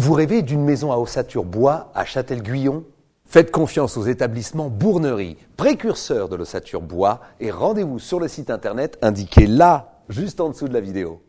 Vous rêvez d'une maison à ossature bois à Châtel-Guyon Faites confiance aux établissements Bournerie, précurseurs de l'ossature bois, et rendez-vous sur le site internet indiqué là, juste en dessous de la vidéo.